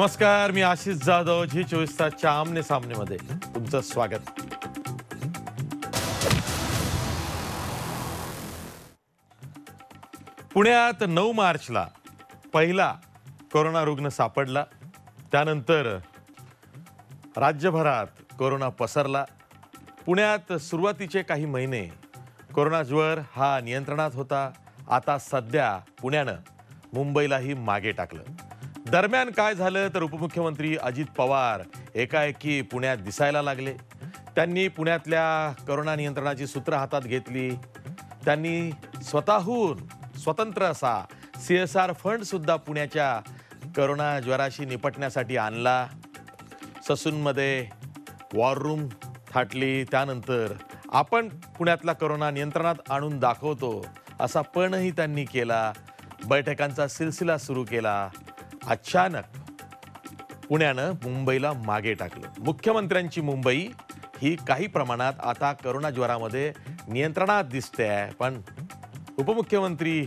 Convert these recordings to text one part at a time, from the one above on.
नमस्कार मी आशिष जाधव झी चोवीस तासच्या आमने मध्ये तुमचं स्वागत पुण्यात नऊ मार्चला पहिला कोरोना रुग्ण सापडला त्यानंतर राज्यभरात कोरोना पसरला पुण्यात सुरुवातीचे काही महिने कोरोना ज्वर हा नियंत्रणात होता आता सध्या पुण्यानं मुंबईलाही मागे टाकलं दरम्यान काय झालं तर उपमुख्यमंत्री अजित पवार एकाएकी पुण्यात दिसायला लागले त्यांनी पुण्यातल्या करोना नियंत्रणाची सूत्र हातात घेतली त्यांनी स्वतःहून स्वतंत्र असा सी एस आर फंडसुद्धा पुण्याच्या करोना ज्वराशी निपटण्यासाठी आणला ससूनमध्ये वॉर रूम थाटली त्यानंतर आपण पुण्यातला करोना नियंत्रणात आणून दाखवतो असा पणही त्यांनी केला बैठकांचा सिलसिला सुरू केला अचानक पुण्यानं मुंबईला मागे टाकलं मुख्यमंत्र्यांची मुंबई ही काही प्रमाणात आता करोना ज्वरामध्ये नियंत्रणात दिसते आहे पण उपमुख्यमंत्री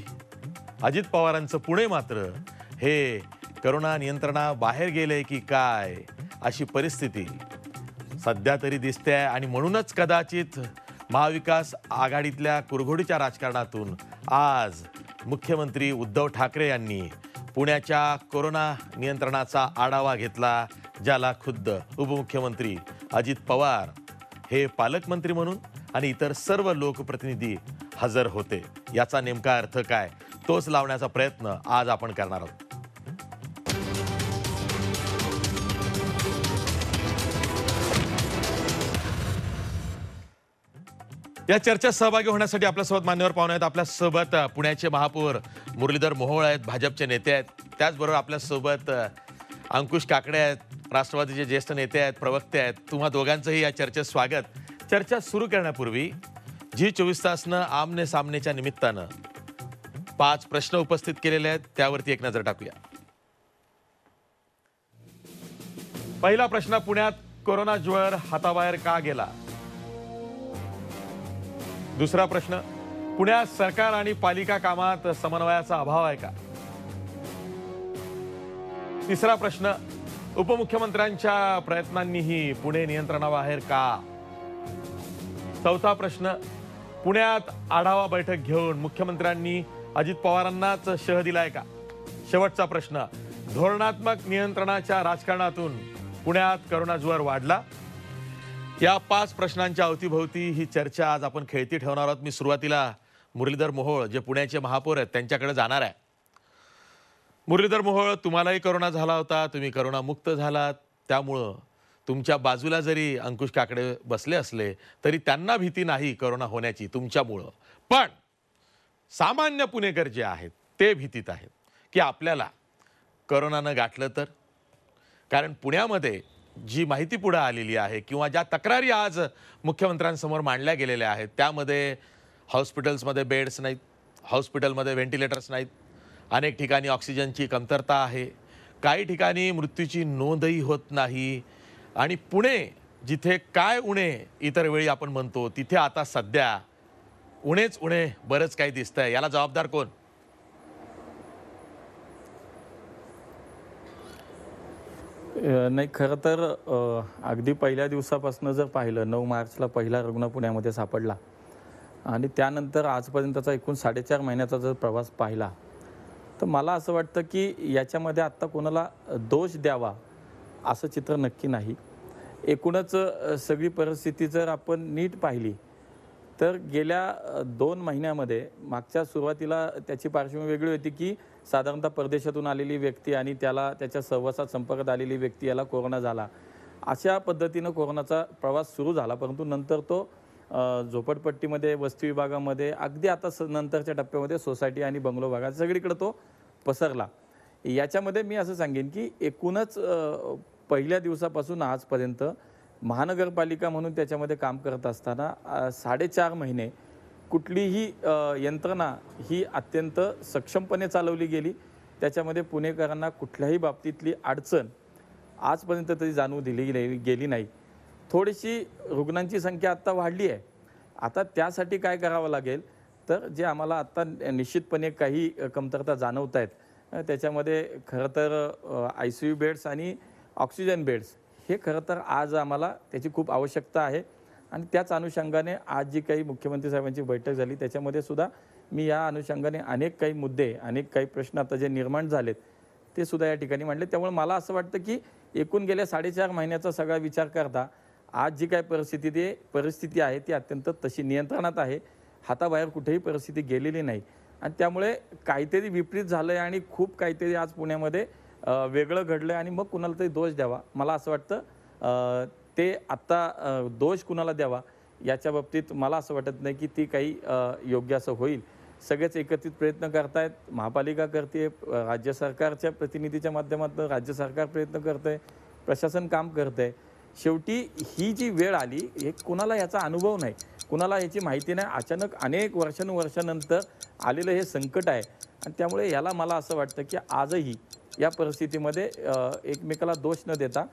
अजित पवारांचं पुणे मात्र हे करोना बाहेर गेले की काय अशी परिस्थिती सध्या तरी दिसते आहे आणि म्हणूनच कदाचित महाविकास आघाडीतल्या कुरघोडीच्या राजकारणातून आज मुख्यमंत्री उद्धव ठाकरे यांनी पुण्याच्या कोरोना नियंत्रणाचा आढावा घेतला ज्याला खुद्द उपमुख्यमंत्री अजित पवार हे पालकमंत्री म्हणून आणि इतर सर्व लोकप्रतिनिधी हजर होते याचा नेमका अर्थ काय तोच लावण्याचा प्रयत्न आज आपण करणार आहोत या चर्चेत सहभागी होण्यासाठी आपल्यासोबत मान्यवर पाहुणे आहेत आपल्यासोबत पुण्याचे महापौर मुरलीधर मोहोळ आहेत भाजपचे नेते आहेत त्याचबरोबर आपल्यासोबत अंकुश काकडे आहेत राष्ट्रवादीचे ज्येष्ठ नेते आहेत प्रवक्ते आहेत तुम्हा दोघांचंही या चर्चेत स्वागत चर्चा सुरू करण्यापूर्वी जी चोवीस तासनं आमने सामनेच्या निमित्तानं पाच प्रश्न उपस्थित केलेले आहेत त्यावरती एक नजर टाकूया पहिला प्रश्न पुण्यात कोरोना ज्वर हाताबाहेर का गेला दुसरा प्रश्न पुण्यात सरकार आणि पालिका कामात समन्वयाचा अभाव आहे का तिसरा प्रश्न उपमुख्यमंत्र्यांच्या प्रयत्नांनीही पुणे नियंत्रणाबाहेर का चौथा प्रश्न पुण्यात आढावा बैठक घेऊन मुख्यमंत्र्यांनी अजित पवारांनाच शह दिलाय का शेवटचा प्रश्न धोरणात्मक नियंत्रणाच्या राजकारणातून पुण्यात करोना ज्वर वाढला या पाच प्रश्नांच्या अवतीभोवती ही चर्चा आज आपण खेळती ठेवणार आहोत मी सुरुवातीला मुरलीधर मोहोळ जे पुण्याचे महापौर आहेत त्यांच्याकडे जाणार आहे मुरलीधर मोहोळ तुम्हालाही करोना झाला होता तुम्ही करोनामुक्त झालात त्यामुळं तुमच्या बाजूला जरी अंकुश काकडे बसले असले तरी त्यांना भीती नाही करोना होण्याची तुमच्यामुळं पण सामान्य पुणेकर जे आहेत ते भीतीत आहेत की आपल्याला करोनानं गाठलं तर कारण पुण्यामध्ये जी माहिती पुढं आलेली आहे किंवा ज्या तक्रारी आज मुख्यमंत्र्यांसमोर मांडल्या गेलेल्या आहेत त्यामध्ये हॉस्पिटल्समध्ये बेड्स नाहीत हॉस्पिटलमध्ये व्हेंटिलेटर्स नाहीत अनेक ठिकाणी ऑक्सिजनची कमतरता आहे काही ठिकाणी मृत्यूची नोंदही होत नाही आणि पुणे जिथे काय उणे इतर वेळी आपण म्हणतो तिथे आता सध्या उणेच उणे बरंच काही दिसतंय याला जबाबदार कोण नाही खरं तर अगदी पहिल्या दिवसापासून जर पाहिलं नऊ मार्चला पहिला रुग्ण पुण्यामध्ये सापडला आणि त्यानंतर आजपर्यंतचा एकूण साडेचार महिन्याचा जर प्रवास पाहिला तर मला असं वाटतं की याच्यामध्ये आत्ता कोणाला दोष द्यावा असं चित्र नक्की नाही एकूणच सगळी परिस्थिती जर आपण नीट पाहिली तर गेल्या दोन महिन्यामध्ये मागच्या सुरुवातीला त्याची पार्श्वभूमी वेगळी होती की साधारणतः परदेशातून आलेली व्यक्ती आणि त्याला त्याच्या सहवासात संपर्कात आलेली व्यक्ती याला कोरोना झाला अशा पद्धतीनं कोरोनाचा प्रवास सुरू झाला परंतु नंतर तो झोपडपट्टीमध्ये वस्ती विभागामध्ये अगदी आता स नंतरच्या टप्प्यामध्ये सोसायटी आणि बंगलो भागात सगळीकडे तो पसरला याच्यामध्ये मी असं सांगेन की एकूणच पहिल्या दिवसापासून आजपर्यंत महानगरपालिका म्हणून त्याच्यामध्ये काम करत असताना साडेचार महिने कुठलीही यंत्रणा ही अत्यंत सक्षमपणे चालवली गेली त्याच्यामध्ये पुणेकरांना कुठल्याही बाबतीतली अडचण आजपर्यंत तरी जाणवू दिली गेली नाही थोडीशी रुग्णांची संख्या आत्ता वाढली आहे आता त्यासाठी काय करावं लागेल तर जे आम्हाला आत्ता निश्चितपणे काही कमतरता जाणवत आहेत त्याच्यामध्ये खरं तर आय सी यू बेड्स आणि ऑक्सिजन बेड्स हे खरं तर आज आम्हाला त्याची खूप आवश्यकता आहे आणि त्याच अनुषंगाने आज जी काही मुख्यमंत्री साहेबांची बैठक झाली त्याच्यामध्ये सुद्धा मी या अनुषंगाने अनेक काही मुद्दे अनेक काही प्रश्न आता जे निर्माण झालेत ते सुद्धा या ठिकाणी मांडले त्यामुळे मला असं वाटतं की एकूण गेल्या साडेचार महिन्याचा सगळा विचार करता आज जी काही परिस्थिती ते परिस्थिती आहे ती अत्यंत तशी नियंत्रणात आहे हाताबाहेर कुठेही परिस्थिती गेलेली नाही आणि त्यामुळे काहीतरी विपरीत झालं आहे आणि खूप काहीतरी आज पुण्यामध्ये वेगळं घडलं आणि मग कुणाला तरी दोष द्यावा मला असं वाटतं ते आत्ता दोष कुणाला द्यावा याच्या बाबतीत मला असं वाटत नाही की ती काही योग्य असं होईल सगळेच एकत्रित प्रयत्न करतायत महापालिका करते राज्य सरकारच्या प्रतिनिधीच्या माध्यमातून राज्य सरकार प्रयत्न करतं आहे प्रशासन काम करत आहे शेवटी ही जी वेळ आली हे कुणाला याचा अनुभव नाही कुणाला याची माहिती नाही अचानक अनेक वर्षानुवर्षानंतर आलेलं हे संकट आहे आणि त्यामुळे याला मला असं वाटतं की आजही या परिस्थितीमध्ये एकमेकाला दोष न देता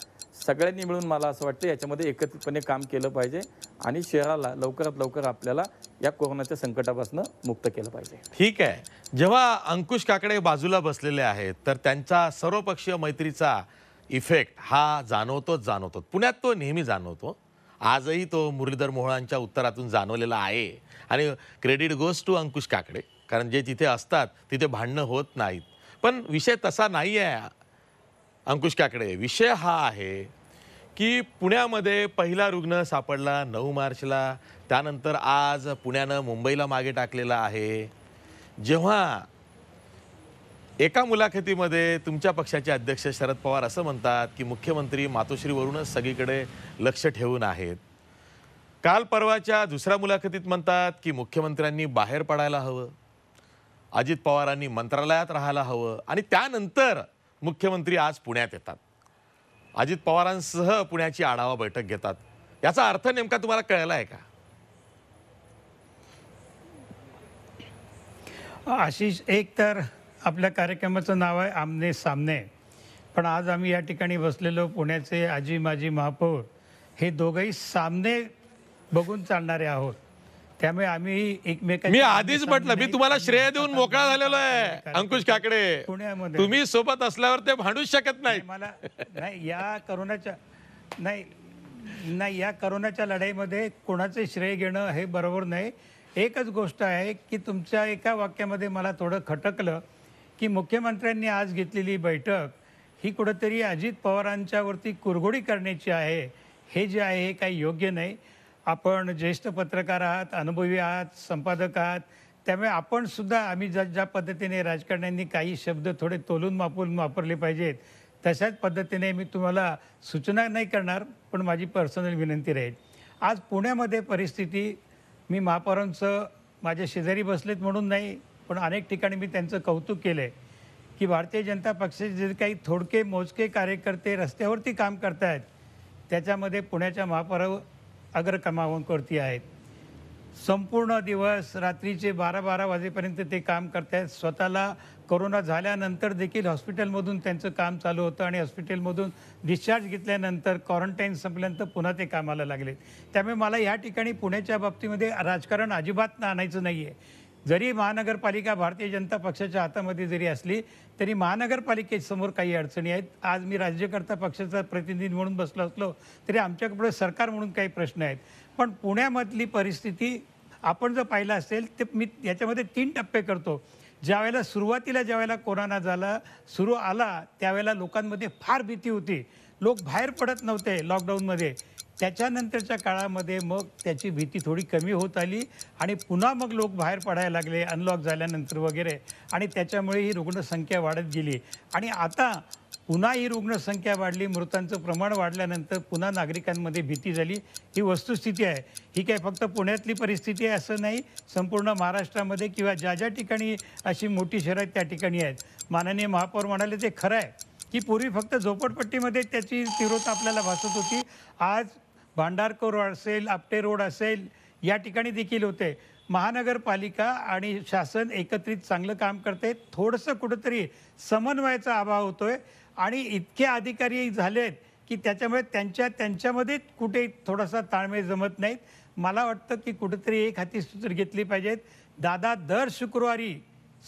सगळ्यांनी मिळून मला असं वाटतं याच्यामध्ये एकत्रितपणे काम केलं पाहिजे आणि शहराला लवकरात लवकर आपल्याला या कोरोनाच्या संकटापासून मुक्त केलं पाहिजे ठीक आहे जेव्हा अंकुश काकडे बाजूला बसलेले आहेत तर त्यांचा सर्वपक्षीय मैत्रीचा इफेक्ट हा जाणवतोच जाणवतो पुण्यात तो नेहमी जाणवतो आजही तो मुरलीधर मोहळांच्या उत्तरातून जाणवलेला आहे आणि credit goes to Ankush Kakade कारण जे तिथे असतात तिथे भांडणं होत नाहीत पण विषय तसा नाही आहे अंकुश काकडे विषय हा आहे की पुण्यामध्ये पहिला रुग्ण सापडला नऊ मार्चला त्यानंतर आज पुण्यानं मुंबईला मागे टाकलेला आहे जेव्हा एका मुलाखतीमध्ये तुमच्या पक्षाचे अध्यक्ष शरद पवार असं म्हणतात की मुख्यमंत्री मातोश्रीवरूनच सगळीकडे लक्ष ठेवून आहेत काल परवाच्या दुसऱ्या मुलाखतीत म्हणतात की मुख्यमंत्र्यांनी बाहेर पडायला हवं अजित पवारांनी मंत्रालयात राहायला हवं आणि त्यानंतर मुख्यमंत्री आज पुण्यात येतात अजित पवारांसह पुण्याची आढावा बैठक घेतात याचा अर्थ नेमका तुम्हाला कळला आहे का आशिष एक तर आपल्या कार्यक्रमाचं नाव आहे आमने सामने पण आज आम्ही या ठिकाणी बसलेलो पुण्याचे आजी माजी महापौर हे दोघंही सामने बघून चालणारे आहोत त्यामुळे आम्ही एकमेकांनी मी आधीच म्हटलं मी तुम्हाला श्रेय देऊन मोकळा झालेलो आहे अंकुश काकडे पुण्यामध्ये तुम्ही सोबत असल्यावर ते भांडूच शकत नाही मला नाही या करोनाच्या नाही नाही या करोनाच्या लढाईमध्ये कोणाचे श्रेय घेणं हे बरोबर नाही एकच गोष्ट आहे की तुमच्या एका वाक्यामध्ये मला थोडं खटकलं की मुख्यमंत्र्यांनी आज घेतलेली बैठक ही कुठंतरी अजित पवारांच्यावरती कुरघोडी करण्याची आहे हे जे आहे हे काही योग्य नाही आपण ज्येष्ठ पत्रकार आहात अनुभवी आहात संपादक आहात त्यामुळे आपण सुद्धा आम्ही ज्या ज्या पद्धतीने राजकारण्यांनी काही शब्द थोडे तोलून मापून वापरले पाहिजेत तशाच पद्धतीने मी तुम्हाला सूचना नाही करणार पण माझी पर्सनल विनंती राहील आज पुण्यामध्ये परिस्थिती मी महापौरांचं माझ्या शेजारी बसलेत म्हणून नाही पण अनेक ठिकाणी मी त्यांचं कौतुक केलं आहे की भारतीय जनता पक्षाचे जे काही थोडके मोजके कार्यकर्ते रस्त्यावरती काम करत आहेत त्याच्यामध्ये पुण्याच्या महापौरावर करते आहेत संपूर्ण दिवस रात्रीचे बारा बारा वाजेपर्यंत ते काम करत आहेत स्वतःला कोरोना झाल्यानंतर देखील हॉस्पिटलमधून त्यांचं काम चालू होतं आणि हॉस्पिटलमधून डिस्चार्ज घेतल्यानंतर क्वारंटाईन संपल्यानंतर पुन्हा ते कामाला लागले त्यामुळे मला या ठिकाणी पुण्याच्या बाबतीमध्ये राजकारण अजिबात आणायचं नाही आहे जरी महानगरपालिका भारतीय जनता पक्षाच्या हातामध्ये जरी असली तरी महानगरपालिकेसमोर काही अडचणी आहेत आज मी राज्यकर्ता पक्षाचा प्रतिनिधी म्हणून बसलो असलो तरी आमच्याकडे सरकार म्हणून काही प्रश्न आहेत पण पुण्यामधली परिस्थिती आपण जर पाहिलं असेल ते मी याच्यामध्ये तीन टप्पे करतो ज्यावेळेला सुरुवातीला ज्यावेळेला कोरोना झाला सुरू आला त्यावेळेला लोकांमध्ये फार भीती होती लोक बाहेर पडत नव्हते लॉकडाऊनमध्ये त्याच्यानंतरच्या काळामध्ये मग त्याची भीती थोडी कमी होत आली आणि पुन्हा मग लोक बाहेर पडायला लागले अनलॉक झाल्यानंतर वगैरे आणि त्याच्यामुळे ही रुग्णसंख्या वाढत गेली आणि आता पुन्हा ही रुग्णसंख्या वाढली मृतांचं प्रमाण वाढल्यानंतर पुन्हा नागरिकांमध्ये भीती झाली ही वस्तुस्थिती आहे ही काय फक्त पुण्यातली परिस्थिती आहे असं नाही संपूर्ण महाराष्ट्रामध्ये किंवा ज्या ज्या ठिकाणी अशी मोठी शहरं आहेत त्या ठिकाणी आहेत माननीय महापौर म्हणाले ते खरं आहे की पूर्वी फक्त झोपडपट्टीमध्ये त्याची तीव्रता आपल्याला भासत होती आज भांडारको रोड असेल आपटे रोड असेल या ठिकाणी देखील होते महानगरपालिका आणि शासन एकत्रित चांगलं काम करते थोडंसं कुठंतरी समन्वयाचा अभाव होतोय आणि इतके अधिकारी झालेत की त्याच्यामुळे त्यांच्या त्यांच्यामध्ये कुठे थोडासा ताळमेळ जमत नाहीत मला वाटतं की कुठंतरी एक हाती सूत्र घेतली पाहिजेत दादा दर शुक्रवारी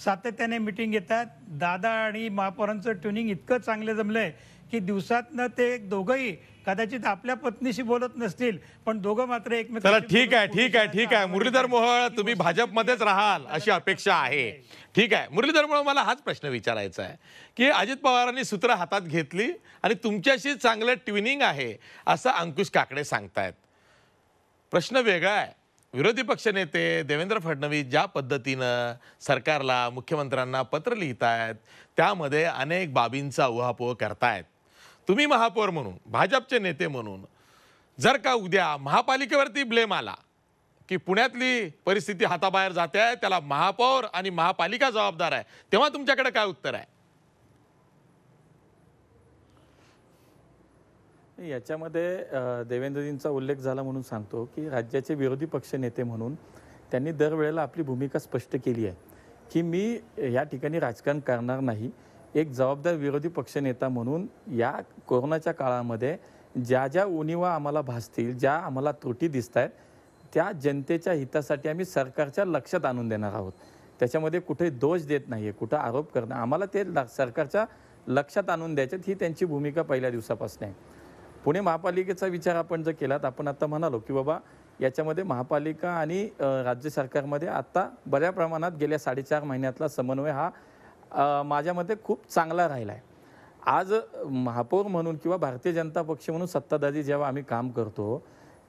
सातत्याने मिटिंग घेतात दादा आणि महापौरांचं ट्युनिंग इतकं चांगलं जमलं आहे की दिवसातनं ते दोघंही कदाचित आपल्या पत्नीशी बोलत नसतील पण दोघं मात्र एकमेक चला ठीक आहे ठीक आहे ठीक आहे मुरलीधर मोहळ तुम्ही भाजपमध्येच राहाल अशी अपेक्षा आहे हो. ठीक आहे मुरलीधर मोहळ मला हाच प्रश्न विचारायचा आहे की अजित पवारांनी सूत्र हातात घेतली आणि तुमच्याशी चांगलं ट्विनिंग आहे असं अंकुश काकडे सांगतायत प्रश्न वेगळा आहे विरोधी पक्षनेते देवेंद्र फडणवीस ज्या पद्धतीनं सरकारला मुख्यमंत्र्यांना पत्र लिहित त्यामध्ये अनेक बाबींचा उहापोह करतायत तुम्ही महापौर म्हणून भाजपचे नेते म्हणून जर का उद्या महापालिकेवरती ब्लेम आला की पुण्यातली परिस्थिती हाताबाहेर जाते आहे त्याला महापौर आणि महापालिका जबाबदार आहे तेव्हा तुमच्याकडे काय उत्तर आहे याच्यामध्ये देवेंद्रजींचा उल्लेख झाला म्हणून सांगतो की राज्याचे विरोधी पक्ष नेते म्हणून त्यांनी दरवेळेला आपली भूमिका स्पष्ट केली आहे की मी या ठिकाणी राजकारण करणार नाही एक जबाबदार विरोधी पक्षनेता म्हणून या कोरोनाच्या काळामध्ये ज्या ज्या उणीवा आम्हाला भासतील ज्या आम्हाला त्रुटी दिसत आहेत त्या जनतेच्या हितासाठी आम्ही सरकारच्या लक्षात आणून देणार आहोत त्याच्यामध्ये कुठे दोष देत नाही आहे कुठं आरोप करणं आम्हाला ते सरकारच्या लक्षात आणून द्यायच्यात ही त्यांची भूमिका पहिल्या दिवसापासून आहे पुणे महापालिकेचा विचार आपण जर केलात आपण आता म्हणालो की बाबा याच्यामध्ये महापालिका आणि राज्य सरकारमध्ये आत्ता बऱ्या प्रमाणात गेल्या साडेचार महिन्यातला समन्वय हा माझ्या मते खूप चांगला राहिला आहे आज महापौर म्हणून किंवा भारतीय जनता पक्ष म्हणून सत्ताधारी जेव्हा आम्ही काम करतो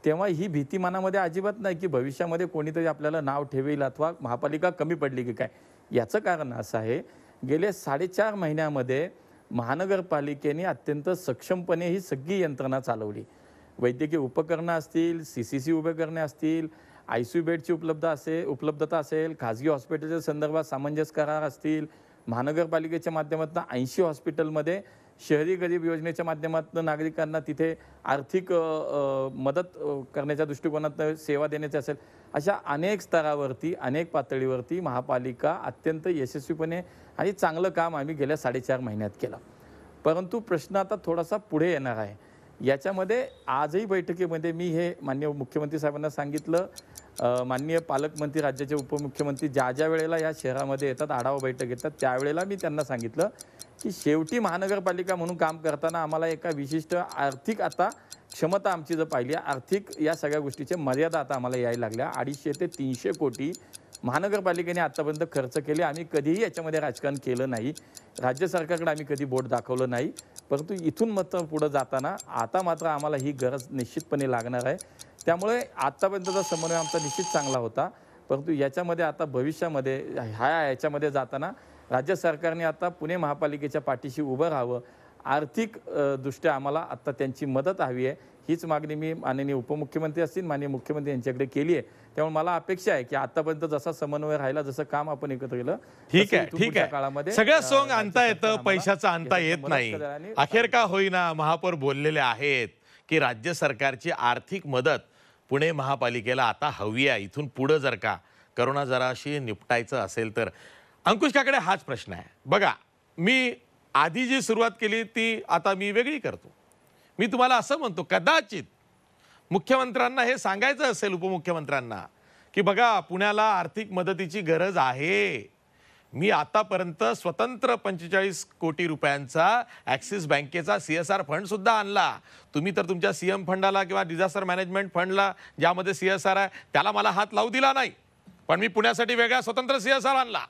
तेव्हा ही भीती मनामध्ये अजिबात नाही की भविष्यामध्ये कोणीतरी आपल्याला नाव ठेवेल अथवा महापालिका कमी पडली की काय याचं कारण असं आहे गेले साडेचार महिन्यामध्ये महानगरपालिकेने अत्यंत सक्षमपणे ही सगळी यंत्रणा चालवली वैद्यकीय उपकरणं असतील सी सी सी उभे करणे असतील आय सी यू बेडची उपलब्ध असेल उपलब्धता असेल खाजगी हॉस्पिटलच्या संदर्भात सामंजस्य करार असतील महानगरपालिकेच्या माध्यमातून ऐंशी हॉस्पिटलमध्ये शहरी गरीब योजनेच्या माध्यमातून नागरिकांना तिथे आर्थिक मदत करण्याच्या दृष्टिकोनातून सेवा देण्याची असेल अशा अनेक स्तरावरती अनेक पातळीवरती महापालिका अत्यंत यशस्वीपणे आणि चांगलं काम आम्ही गेल्या साडेचार महिन्यात केलं परंतु प्रश्न आता थोडासा पुढे येणार आहे याच्यामध्ये आजही बैठकीमध्ये मी हे मान्य मुख्यमंत्री साहेबांना सांगितलं माननीय पालकमंत्री राज्याचे उपमुख्यमंत्री ज्या ज्या वेळेला या शहरामध्ये येतात आढावा बैठक घेतात त्यावेळेला मी त्यांना सांगितलं की शेवटी महानगरपालिका म्हणून काम करताना आम्हाला एका विशिष्ट आर्थिक आता क्षमता आमची जर पाहिली आर्थिक या सगळ्या गोष्टीच्या मर्यादा आता आम्हाला यायला लागल्या अडीचशे ते तीनशे कोटी महानगरपालिकेने आत्तापर्यंत खर्च केले आम्ही कधीही याच्यामध्ये राजकारण केलं नाही राज्य सरकारकडे आम्ही कधी बोट दाखवलं नाही परंतु इथून मात्र पुढं जाताना आता मात्र आम्हाला ही गरज निश्चितपणे लागणार आहे त्यामुळे आतापर्यंतचा समन्वय आमचा निश्चित चांगला होता परंतु याच्यामध्ये आता भविष्यामध्ये ह्या याच्यामध्ये जाताना राज्य सरकारने आता पुणे महापालिकेच्या पाठीशी उभं राहावं आर्थिक दृष्ट्या आम्हाला आत्ता त्यांची मदत हवी आहे हीच मागणी मी माननीय उपमुख्यमंत्री असतील माननीय मुख्यमंत्री यांच्याकडे केली आहे त्यामुळे मला अपेक्षा आहे की आतापर्यंत जसा समन्वय राहिला जसं काम आपण एकत्र केलं ठीक आहे ठीक आहे काळामध्ये सगळं सोंग आणता येतं पैशाचं आणता येत नाही अखेर का होईना महापौर बोललेले आहेत की राज्य सरकारची आर्थिक मदत पुणे महापालिकेला आता हवी आहे इथून पुढं जर का करोना जराशी निपटायचं असेल तर अंकुश काकडे हाच प्रश्न आहे बघा मी आधी जी सुरुवात केली ती आता मी वेगळी करतो मी तुम्हाला असं म्हणतो कदाचित मुख्यमंत्र्यांना हे सांगायचं असेल उपमुख्यमंत्र्यांना की बघा पुण्याला आर्थिक मदतीची गरज आहे मी आतापर्यंत स्वतंत्र पंचेचाळीस कोटी रुपयांचा ॲक्सिस बँकेचा सी एस आर फंडसुद्धा आणला तुम्ही तर तुमच्या सी एम फंडाला किंवा डिझास्टर मॅनेजमेंट फंडला ज्यामध्ये सी एस आर आहे त्याला मला हात लावू दिला नाही पण मी पुण्यासाठी वेगळा स्वतंत्र सी एस आर आणला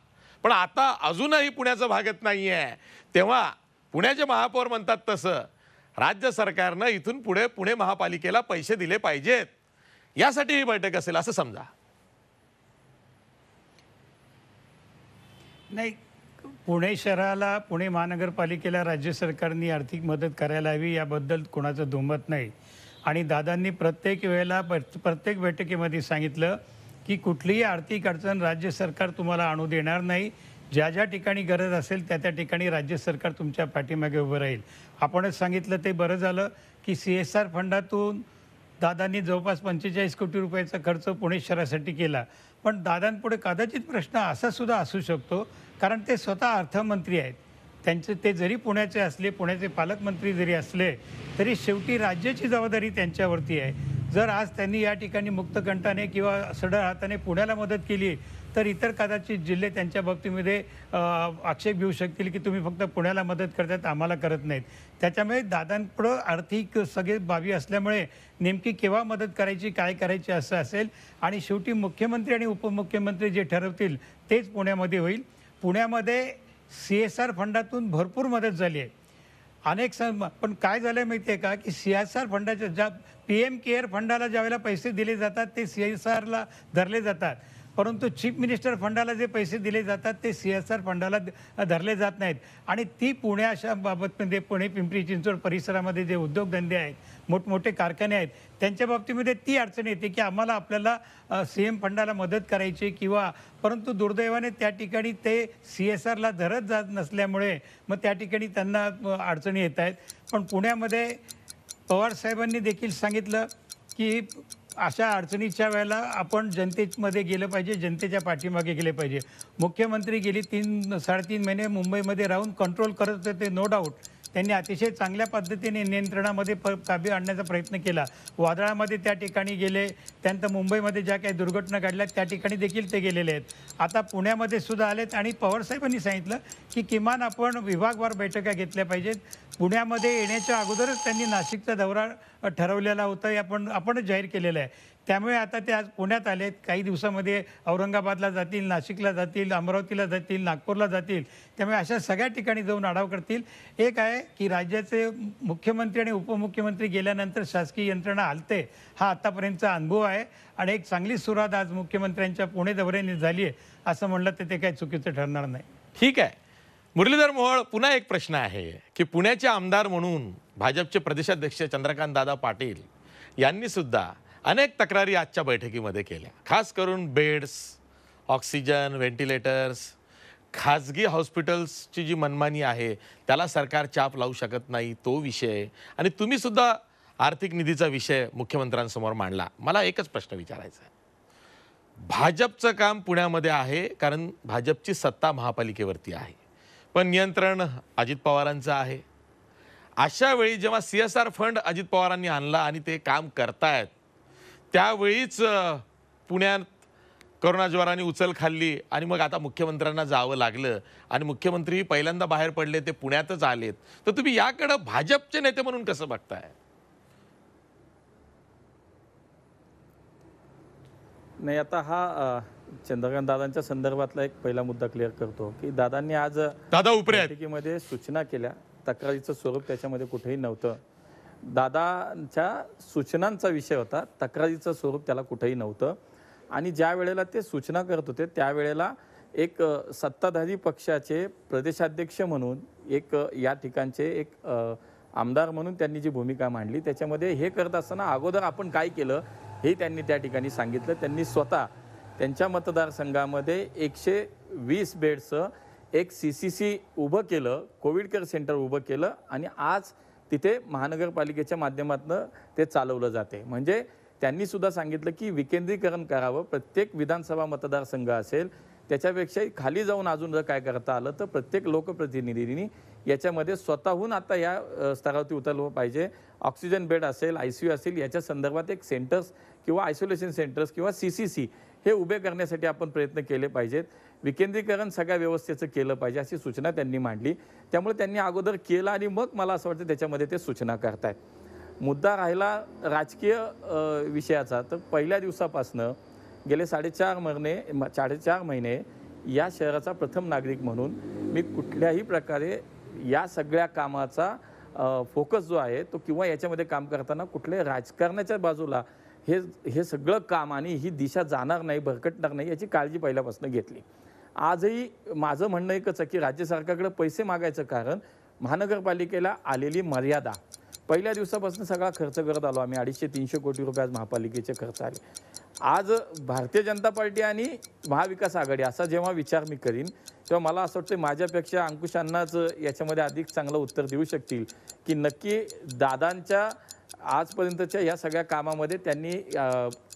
पण आता अजूनही पुण्याचं भागत नाही आहे तेव्हा पुण्याचे महापौर म्हणतात तसं राज्य सरकारनं इथून पुढे पुणे महापालिकेला पैसे दिले पाहिजेत यासाठी ही बैठक असेल असं समजा नाही पुणे शहराला पुणे महानगरपालिकेला राज्य सरकारने आर्थिक मदत करायला हवी याबद्दल कोणाचं दुमत नाही आणि दादांनी प्रत्येक वेळेला प्रत्येक बैठकीमध्ये सांगितलं की कुठलीही आर्थिक अडचण राज्य सरकार तुम्हाला आणू देणार नाही ज्या ज्या ठिकाणी गरज असेल त्या त्या ठिकाणी राज्य सरकार तुमच्या पाठीमागे उभं राहील आपणच सांगितलं ते बरं झालं की सी एस आर फंडातून दादांनी जवळपास पंचेचाळीस कोटी रुपयाचा खर्च पुणे शहरासाठी केला पण दादांपुढे कदाचित प्रश्न असा सुद्धा असू शकतो कारण ते स्वतः अर्थमंत्री आहेत त्यांचे ते जरी पुण्याचे असले पुण्याचे पालकमंत्री जरी असले तरी शेवटी राज्याची जबाबदारी त्यांच्यावरती आहे जर आज त्यांनी या ठिकाणी मुक्तकंठाने किंवा सडळ हाताने पुण्याला मदत केली तर इतर कदाचित जिल्हे त्यांच्या बाबतीमध्ये आक्षेप घेऊ शकतील की तुम्ही फक्त पुण्याला मदत करतात आम्हाला करत नाहीत त्याच्यामुळे दादांपुढं आर्थिक सगळे बाबी असल्यामुळे नेमकी केव्हा मदत करायची काय करायची असं असेल आणि शेवटी मुख्यमंत्री आणि उपमुख्यमंत्री जे ठरवतील तेच पुण्यामध्ये होईल पुण्यामध्ये सी एस आर फंडातून भरपूर मदत झाली आहे अनेक सम पण काय झालं माहिती आहे का की सी एस आर फंडाच्या ज्या पी एम केअर फंडाला वेळेला पैसे दिले जातात ते सी एस आरला धरले जातात परंतु चीफ मिनिस्टर फंडाला जे पैसे दिले जातात ते सी एस आर फंडाला धरले जात नाहीत आणि ती पुणे अशा बाबतमध्ये म्हणजे पुणे पिंपरी चिंचवड परिसरामध्ये जे उद्योगधंदे आहेत मोठमोठे कारखाने आहेत त्यांच्या बाबतीमध्ये ती अडचण येते की आम्हाला आपल्याला सी एम फंडाला मदत करायची किंवा परंतु दुर्दैवाने त्या ठिकाणी ते सी एस आरला धरत जात नसल्यामुळे मग त्या ठिकाणी त्यांना अडचणी येत आहेत पण पुण्यामध्ये पवारसाहेबांनी देखील सांगितलं की अशा अडचणीच्या वेळेला आपण जनतेमध्ये गेलं पाहिजे जनतेच्या पाठीमागे गेले पाहिजे मुख्यमंत्री गेली तीन साडेतीन महिने मुंबईमध्ये राहून कंट्रोल करत होते नो डाऊट त्यांनी अतिशय चांगल्या पद्धतीने नियंत्रणामध्ये प काबी आणण्याचा प्रयत्न केला वादळामध्ये त्या ठिकाणी गेले त्यानंतर मुंबईमध्ये ज्या काही दुर्घटना घडल्या त्या ठिकाणी देखील ते गेलेले आहेत आता पुण्यामध्ये सुद्धा आलेत आणि पवारसाहेबांनी सांगितलं की किमान आपण विभागवार बैठका घेतल्या पाहिजेत पुण्यामध्ये येण्याच्या अगोदरच त्यांनी नाशिकचा दौरा ठरवलेला होता हे आपण आपणच जाहीर केलेलं आहे त्यामुळे आता ते आज पुण्यात आले आहेत काही दिवसामध्ये औरंगाबादला जातील नाशिकला जातील अमरावतीला जातील नागपूरला जातील त्यामुळे अशा सगळ्या ठिकाणी जाऊन आढाव करतील एक आहे की राज्याचे मुख्यमंत्री आणि उपमुख्यमंत्री गेल्यानंतर शासकीय यंत्रणा हलते हा आत्तापर्यंतचा अनुभव आहे आणि एक चांगली सुरुवात आज मुख्यमंत्र्यांच्या पुणे दौऱ्याने झाली आहे असं म्हणलं तर ते काही चुकीचं ठरणार नाही ठीक आहे मुरलीधर मोहोळ पुन्हा एक प्रश्न आहे की पुण्याचे आमदार म्हणून भाजपचे प्रदेशाध्यक्ष चंद्रकांत दादा पाटील यांनी सुद्धा अनेक तक्रारी आजच्या बैठकीमध्ये केल्या खास करून बेड्स ऑक्सिजन व्हेंटिलेटर्स खाजगी हॉस्पिटल्सची जी मनमानी आहे त्याला सरकार चाप लावू शकत नाही तो विषय आणि तुम्ही सुद्धा आर्थिक निधीचा विषय मुख्यमंत्र्यांसमोर मांडला मला एकच प्रश्न विचारायचा आहे भाजपचं काम पुण्यामध्ये आहे कारण भाजपची सत्ता महापालिकेवरती आहे पण नियंत्रण अजित पवारांचं आहे अशा वेळी जेव्हा C S R fund Ajit पवारांनी आणला आणि ते काम करतायत त्यावेळीच पुण्यात करोना ज्वराने उचल खाल्ली आणि मग आता मुख्यमंत्र्यांना जावं लागलं आणि मुख्यमंत्री पहिल्यांदा बाहेर पडले ते पुण्यातच आलेत तर तुम्ही याकडं भाजपचे नेते म्हणून कसं बघताय नाही आता हा चंद्रकांत दादांच्या संदर्भातला एक पहिला मुद्दा क्लिअर करतो की दादांनी आज दादा उपरे सूचना केल्या तक्रारीचं स्वरूप त्याच्यामध्ये कुठेही नव्हतं दादांच्या सूचनांचा विषय होता तक्रारीचं स्वरूप त्याला कुठेही नव्हतं आणि ज्या वेळेला ते सूचना करत होते त्यावेळेला एक सत्ताधारी पक्षाचे प्रदेशाध्यक्ष म्हणून एक या ठिकाणचे एक आमदार म्हणून त्यांनी जी भूमिका मांडली त्याच्यामध्ये हे करत असताना अगोदर आपण काय केलं हे त्यांनी त्या ठिकाणी सांगितलं त्यांनी स्वतः त्यांच्या मतदारसंघामध्ये एकशे वीस बेडचं एक सी सी सी उभं केलं कोविड केअर सेंटर उभं केलं आणि आज तिथे महानगरपालिकेच्या माध्यमातून ते चालवलं जाते म्हणजे त्यांनी सुद्धा सांगितलं की विकेंद्रीकरण करावं प्रत्येक विधानसभा मतदारसंघ असेल त्याच्यापेक्षा खाली जाऊन अजून जर काय करता आलं तर प्रत्येक लोकप्रतिनिधींनी याच्यामध्ये स्वतःहून आता या स्तरावरती उतरलं पाहिजे ऑक्सिजन बेड असेल आय सी यू असेल याच्या संदर्भात एक सेंटर्स किंवा आयसोलेशन सेंटर्स किंवा सी सी सी हे उभे करण्यासाठी आपण प्रयत्न केले पाहिजेत विकेंद्रीकरण सगळ्या व्यवस्थेचं केलं पाहिजे अशी सूचना त्यांनी मांडली त्यामुळे त्यांनी अगोदर केलं आणि मग मला असं वाटतं त्याच्यामध्ये ते सूचना करतायत मुद्दा राहिला राजकीय विषयाचा तर पहिल्या दिवसापासनं गेले साडेचार महिने साडेचार महिने या शहराचा प्रथम नागरिक म्हणून मी कुठल्याही प्रकारे या सगळ्या कामाचा फोकस जो आहे तो किंवा याच्यामध्ये काम करताना कुठल्याही राजकारणाच्या बाजूला हे हे सगळं काम आणि ही दिशा जाणार नाही भरकटणार नाही याची काळजी पहिल्यापासून घेतली आजही माझं म्हणणं एकच आहे की राज्य सरकारकडे पैसे मागायचं कारण महानगरपालिकेला आलेली मर्यादा पहिल्या दिवसापासून सगळा खर्च करत आलो आम्ही अडीचशे तीनशे कोटी रुपये आज महापालिकेचे खर्च आले आज भारतीय जनता पार्टी आणि महाविकास आघाडी असा जेव्हा विचार मी करीन तेव्हा मला असं वाटतं माझ्यापेक्षा अंकुशांनाच याच्यामध्ये अधिक चांगलं उत्तर देऊ शकतील की नक्की दादांच्या आजपर्यंतच्या या सगळ्या कामामध्ये त्यांनी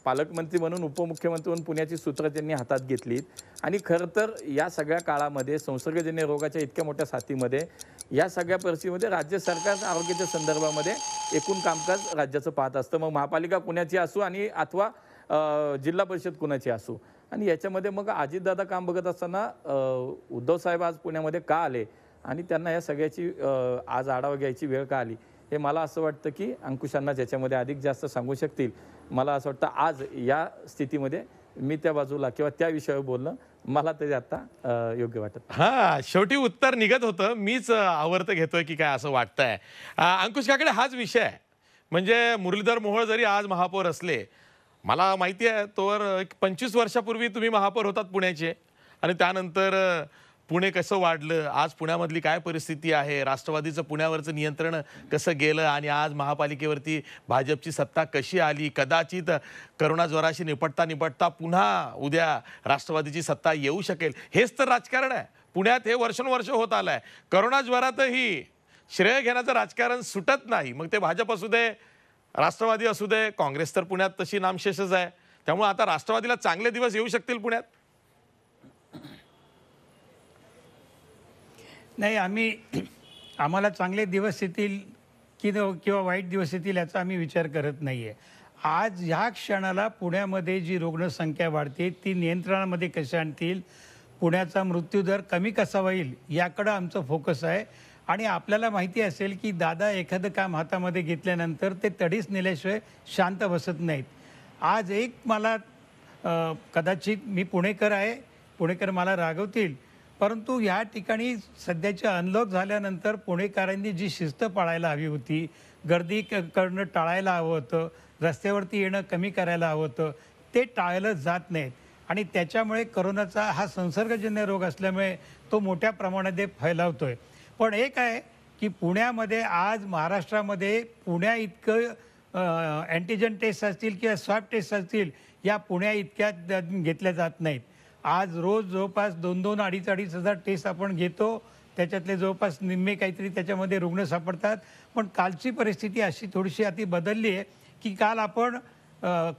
पालकमंत्री म्हणून उपमुख्यमंत्री म्हणून पुण्याची सूत्रं त्यांनी हातात घेतली आणि खरं तर या सगळ्या काळामध्ये संसर्गजन्य रोगाच्या इतक्या मोठ्या साथीमध्ये या सगळ्या परिस्थितीमध्ये राज्य सरकार आरोग्याच्या संदर्भामध्ये एकूण कामकाज राज्याचं पाहत असतं मग महापालिका कुणाची असू आणि अथवा जिल्हा परिषद कुणाची असू आणि याच्यामध्ये मग अजितदादा काम बघत असताना उद्धवसाहेब आज पुण्यामध्ये का आले आणि त्यांना या सगळ्याची आज आढावा घ्यायची वेळ का आली हे मला असं वाटतं की अंकुशांना ज्याच्यामध्ये अधिक जास्त सांगू शकतील मला असं वाटतं आज या स्थितीमध्ये मी त्या बाजूला किंवा त्या विषयावर बोलणं मला तरी आता योग्य वाटत हा शेवटी उत्तर निघत होतं मीच आवर्त घेतोय की काय असं वाटतंय अंकुश काकडे हाच विषय आहे म्हणजे मुरलीधर मोहोळ जरी आज महापौर असले मला माहिती आहे तोवर पंचवीस वर्षापूर्वी तुम्ही महापौर होतात पुण्याचे आणि त्यानंतर पुणे कसं वाढलं आज पुण्यामधली काय परिस्थिती आहे राष्ट्रवादीचं पुण्यावरचं नियंत्रण कसं गेलं आणि आज महापालिकेवरती भाजपची सत्ता कशी आली कदाचित करोना ज्वराशी निपटता निपटता पुन्हा उद्या राष्ट्रवादीची सत्ता येऊ शकेल हेच तर राजकारण आहे पुण्यात हे वर्षानुवर्ष होत आलं आहे करोना ज्वरातही श्रेय घेण्याचं राजकारण सुटत नाही मग ते भाजप असू दे राष्ट्रवादी असू दे काँग्रेस तर पुण्यात तशी नामशेषच आहे त्यामुळे आता राष्ट्रवादीला चांगले दिवस येऊ शकतील पुण्यात नाही आम्ही आम्हाला चांगले दिवस येतील की किंवा वाईट दिवस येतील याचा आम्ही विचार करत नाही आहे आज ह्या क्षणाला पुण्यामध्ये जी रुग्णसंख्या वाढते ती नियंत्रणामध्ये कशी आणतील पुण्याचा मृत्यूदर कमी कसा होईल याकडं आमचं फोकस आहे आणि आपल्याला माहिती असेल की दादा एखादं काम हातामध्ये घेतल्यानंतर ते तडीच नेल्याशिवाय शांत बसत नाहीत आज एक मला कदाचित मी पुणेकर आहे पुणेकर मला रागवतील परंतु या ठिकाणी सध्याच्या अनलॉक झाल्यानंतर पुणेकरांनी जी शिस्त पाळायला हवी होती गर्दी क करणं टाळायला हवं होतं रस्त्यावरती येणं कमी करायला हवं होतं ते टाळलं जात नाहीत आणि त्याच्यामुळे करोनाचा हा संसर्गजन्य रोग असल्यामुळे तो मोठ्या प्रमाणात फैलावतो आहे पण एक आहे की पुण्यामध्ये आज महाराष्ट्रामध्ये पुण्या इतकं अँटीजन टेस्ट असतील किंवा स्वॅब टेस्ट असतील या पुण्या इतक्या घेतल्या जात नाहीत आज रोज जवळपास दोन दोन अडीच अडीच हजार टेस्ट आपण घेतो त्याच्यातले जवळपास निम्मे काहीतरी त्याच्यामध्ये रुग्ण सापडतात पण कालची परिस्थिती अशी थोडीशी अति बदलली आहे की काल आपण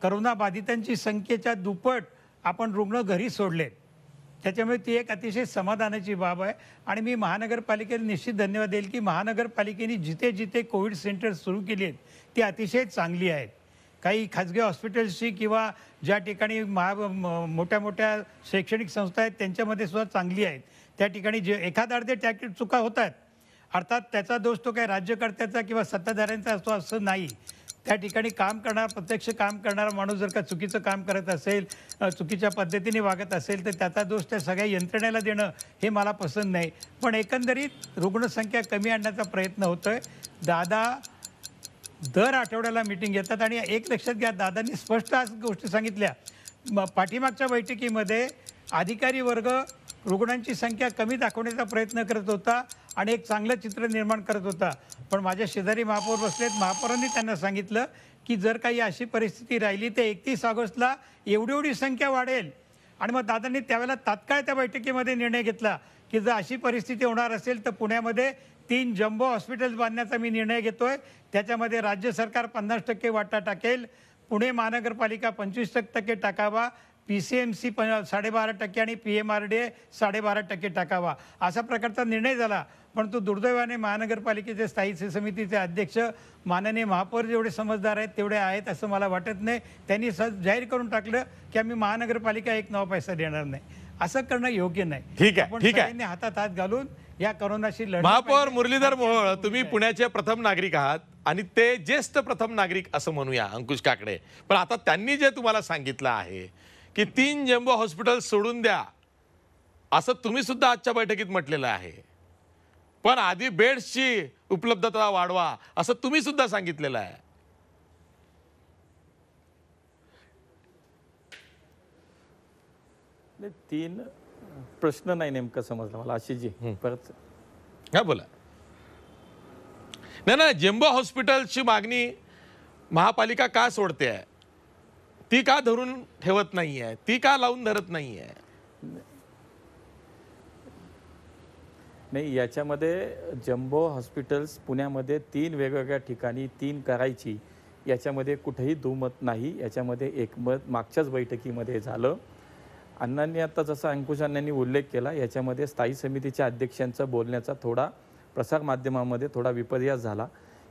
करोनाबाधितांची संख्येच्या दुप्पट आपण रुग्ण घरी सोडले त्याच्यामुळे ती एक अतिशय समाधानाची बाब आहे आणि मी महानगरपालिकेला निश्चित धन्यवाद देईल की महानगरपालिकेने जिथे जिथे कोविड सेंटर सुरू केली आहेत ती अतिशय चांगली आहेत काही खाजगी हॉस्पिटल्सची किंवा ज्या ठिकाणी महा मोठ्या मोठ्या शैक्षणिक संस्था आहेत त्यांच्यामध्ये सुद्धा चांगली आहेत त्या ठिकाणी जे एखादा अर्धे टॅकेट चुका होत आहेत अर्थात त्याचा दोष तो काही राज्यकर्त्याचा किंवा सत्ताधाऱ्यांचा असतो असं नाही त्या ठिकाणी काम करणारा प्रत्यक्ष काम करणारा माणूस जर का चुकीचं काम करत असेल चुकीच्या पद्धतीने वागत असेल तर त्याचा दोष त्या सगळ्या यंत्रणेला देणं हे मला पसंत नाही पण एकंदरीत रुग्णसंख्या कमी आणण्याचा प्रयत्न होतो आहे दादा दर आठवड्याला मिटिंग घेतात आणि एक लक्षात घ्या दादांनी स्पष्ट आज गोष्टी सांगितल्या पाठीमागच्या बैठकीमध्ये अधिकारी वर्ग रुग्णांची संख्या कमी दाखवण्याचा प्रयत्न करत होता आणि एक चांगलं चित्र निर्माण करत होता पण माझ्या शेजारी महापौर बसलेत महापौरांनी त्यांना सांगितलं की जर काही अशी परिस्थिती राहिली तर एकतीस ऑगस्टला एवढी एवढी संख्या वाढेल आणि मग दादांनी त्यावेळेला तात्काळ त्या बैठकीमध्ये निर्णय घेतला की जर अशी परिस्थिती होणार असेल तर पुण्यामध्ये तीन जम्बो हॉस्पिटल्स बांधण्याचा मी निर्णय घेतोय त्याच्यामध्ये राज्य सरकार पन्नास टक्के वाटा टाकेल पुणे महानगरपालिका पंचवीस टक्के टाकावा पी सी एम सी प साडेबारा टक्के आणि P M R D A साडेबारा टक्के टाकावा असा प्रकारचा निर्णय झाला पण तो दुर्दैवाने महानगरपालिकेचे स्थायी समितीचे अध्यक्ष माननीय महापौर जेवढे समजदार आहेत तेवढे आहेत असं मला वाटत नाही त्यांनी सहज जाहीर करून टाकलं की आम्ही महानगरपालिका एक नवा पैसा देणार नाही असं करणं योग्य नाही ठीक आहे ठीक आहे हातात हात घालून या करोनाशी महापौर मुरलीधर मोहोळ तुम्ही पुण्याचे प्रथम नागरिक आहात आणि ते ज्येष्ठ प्रथम नागरिक असं म्हणूया अंकुश काकडे पण आता त्यांनी जे तुम्हाला सांगितलं आहे की तीन जम्बो हॉस्पिटल सोडून द्या असं तुम्ही सुद्धा आजच्या बैठकीत म्हटलेलं आहे पण आधी बेड्सची उपलब्धता वाढवा असं तुम्ही सुद्धा सांगितलेलं आहे तीन प्रश्न नाही नेमका समजला मला अशी जी परत हा बोला नाही नाही जेम्बो हॉस्पिटलची मागणी महापालिका का सोडते आहे ती का धरून ठेवत नाही आहे ती का लावून धरत नाही आहे नाही याच्यामध्ये जम्बो हॉस्पिटल्स पुण्यामध्ये तीन वेगवेगळ्या ठिकाणी तीन करायची याच्यामध्ये कुठेही दुमत नाही याच्यामध्ये एकमत मागच्याच बैठकीमध्ये झालं अण्णांनी आता जसा अंकुश अण्णांनी उल्लेख केला याच्यामध्ये स्थायी समितीच्या अध्यक्षांचा बोलण्याचा थोडा प्रसारमाध्यमामध्ये थोडा विपर्यास झाला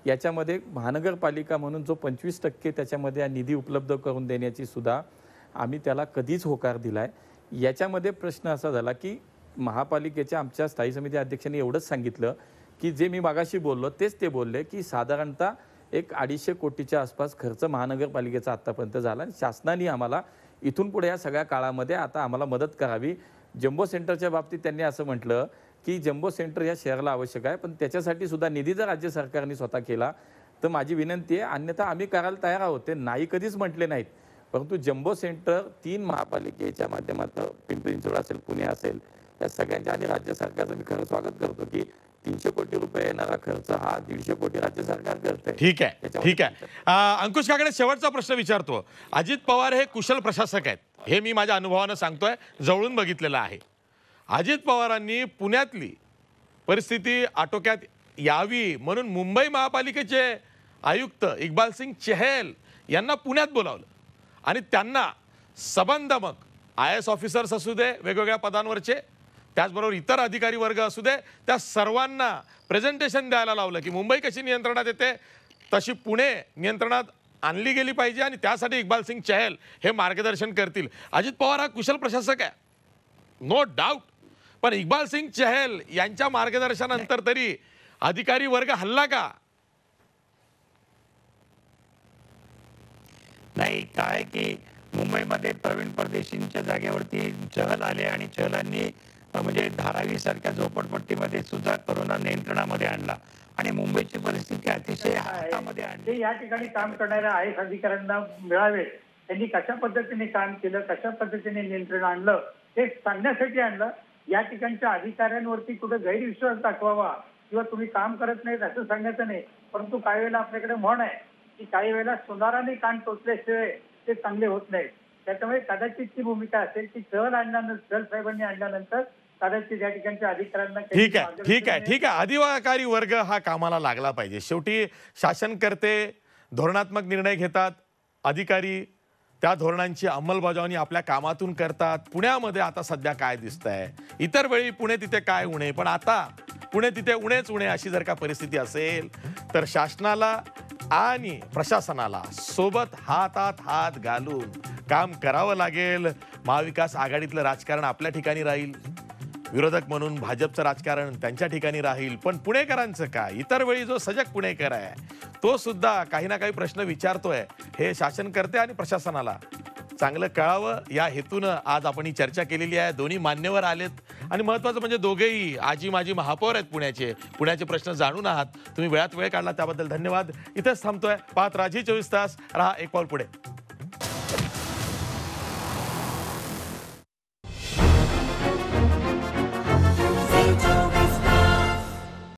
याच्यामध्ये महानगरपालिका म्हणून जो पंचवीस टक्के त्याच्यामध्ये निधी उपलब्ध करून देण्याची सुद्धा आम्ही त्याला कधीच होकार दिला आहे याच्यामध्ये प्रश्न असा झाला की महापालिकेच्या आमच्या स्थायी समिती अध्यक्षांनी एवढंच सांगितलं की जे मी मागाशी बोललो तेच ते बोलले की साधारणतः एक अडीचशे कोटीच्या आसपास खर्च महानगरपालिकेचा आत्तापर्यंत झाला शासनाने आम्हाला इथून पुढे या सगळ्या काळामध्ये आता आम्हाला मदत करावी जम्बो सेंटरच्या बाबतीत त्यांनी असं म्हटलं की जम्बो सेंटर या शहराला आवश्यक आहे पण त्याच्यासाठी सुद्धा निधी जर राज्य सरकारने स्वतः केला तर माझी विनंती आहे अन्यथा आम्ही करायला तयार आहोत ते नाही कधीच म्हटले नाहीत परंतु जम्बो सेंटर तीन महापालिकेच्या माध्यमातून पिंपरी चिंचवड असेल पुणे असेल या सगळ्यांच्या आणि राज्य सरकारचं मी खरं स्वागत करतो की तीनशे कोटी रुपये येणारा खर्च हा दीडशे कोटी राज्य सरकार करते ठीक आहे ठीक आहे अंकुश काकडे शेवटचा प्रश्न विचारतो अजित पवार हे कुशल प्रशासक आहेत हे मी माझ्या अनुभवानं सांगतोय जवळून बघितलेलं आहे अजित पवारांनी पुण्यातली परिस्थिती आटोक्यात यावी म्हणून मुंबई महापालिकेचे आयुक्त इकबाल सिंग चहल यांना पुण्यात बोलावलं आणि त्यांना सबंधमक आय एस ऑफिसर्स असू दे वेगवेगळ्या पदांवरचे त्याचबरोबर इतर अधिकारी वर्ग असू दे त्या सर्वांना प्रेझेंटेशन द्यायला लावलं की मुंबई कशी नियंत्रणात येते तशी पुणे नियंत्रणात आणली गेली पाहिजे आणि त्यासाठी इक्बाल सिंग चहल हे मार्गदर्शन करतील अजित पवार हा कुशल प्रशासक आहे नो डाऊट पण इक्बाल सिंग चहल यांच्या मार्गदर्शनानंतर तरी अधिकारी वर्ग हल्ला का नाही काय की मुंबईमध्ये प्रवीण परदेशींच्या जागेवरती चहल आले आणि चहलांनी म्हणजे धारावी सारख्या झोपडपट्टीमध्ये सुद्धा करोना नियंत्रणामध्ये आणला आणि मुंबईची परिस्थिती अतिशय या ठिकाणी काम करणाऱ्या आय एस अधिकाऱ्यांना मिळावे त्यांनी कशा पद्धतीने काम केलं कशा पद्धतीने नियंत्रण आणलं हे सांगण्यासाठी आणलं या ठिकाणच्या अधिकाऱ्यांवरती कुठे गैरविश्वास दाखवावा किंवा तुम्ही काम करत नाहीत असं सांगायचं नाही परंतु काही वेळेला आपल्याकडे म्हण आहे की काही वेळेला सुनाराने कान टोचल्याशिवाय ते चांगले होत नाहीत त्याच्यामुळे कदाचित ती भूमिका असेल की चल आणल्यानंतर सहल साहेबांनी आणल्यानंतर ठीक आहे ठीक आहे ठीक आहे अधिवाकारी वर्ग हा कामाला लागला पाहिजे शेवटी शासनकर्ते धोरणात्मक निर्णय घेतात अधिकारी त्या धोरणांची अंमलबजावणी आपल्या कामातून करतात पुण्यामध्ये आता सध्या काय दिसत आहे इतर वेळी पुणे तिथे काय उणे पण आता पुणे तिथे उणेच उणे अशी जर का परिस्थिती असेल तर शासनाला आणि प्रशासनाला सोबत हातात हात घालून काम करावं लागेल महाविकास आघाडीतलं राजकारण आपल्या ठिकाणी राहील विरोधक म्हणून भाजपचं राजकारण त्यांच्या ठिकाणी राहील पण पुणेकरांचं काय इतर वेळी जो सजग पुणेकर आहे तो सुद्धा काही ना काही प्रश्न विचारतोय हे शासन करते आणि प्रशासनाला चांगलं कळावं या हेतून आज आपण ही चर्चा केलेली आहे दोन्ही मान्यवर आलेत आणि महत्वाचं म्हणजे दोघेही आजी माजी महापौर आहेत पुण्याचे पुण्याचे प्रश्न जाणून आहात तुम्ही वेळात वेळ काढला त्याबद्दल धन्यवाद इथंच थांबतोय पाहत राजी चोवीस तास राहा एक पाऊल पुढे